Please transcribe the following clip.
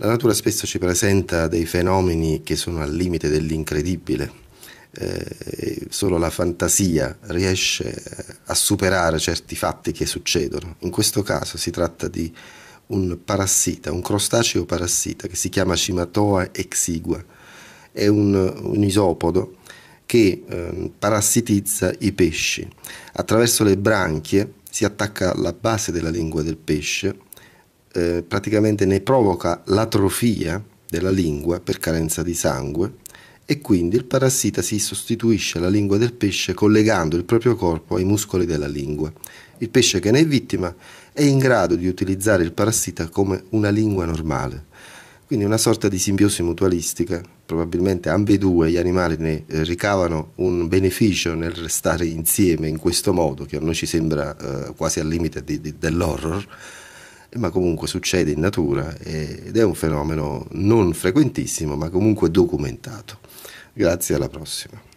La natura spesso ci presenta dei fenomeni che sono al limite dell'incredibile. Eh, solo la fantasia riesce eh, a superare certi fatti che succedono. In questo caso si tratta di un parassita, un crostaceo parassita che si chiama Cimatoa exigua. È un, un isopodo che eh, parassitizza i pesci. Attraverso le branchie si attacca alla base della lingua del pesce eh, praticamente ne provoca l'atrofia della lingua per carenza di sangue e quindi il parassita si sostituisce alla lingua del pesce collegando il proprio corpo ai muscoli della lingua. Il pesce che ne è vittima è in grado di utilizzare il parassita come una lingua normale. Quindi una sorta di simbiosi mutualistica, probabilmente ambedue gli animali ne eh, ricavano un beneficio nel restare insieme in questo modo, che a noi ci sembra eh, quasi al limite di, di, dell'horror, ma comunque succede in natura ed è un fenomeno non frequentissimo, ma comunque documentato. Grazie, alla prossima.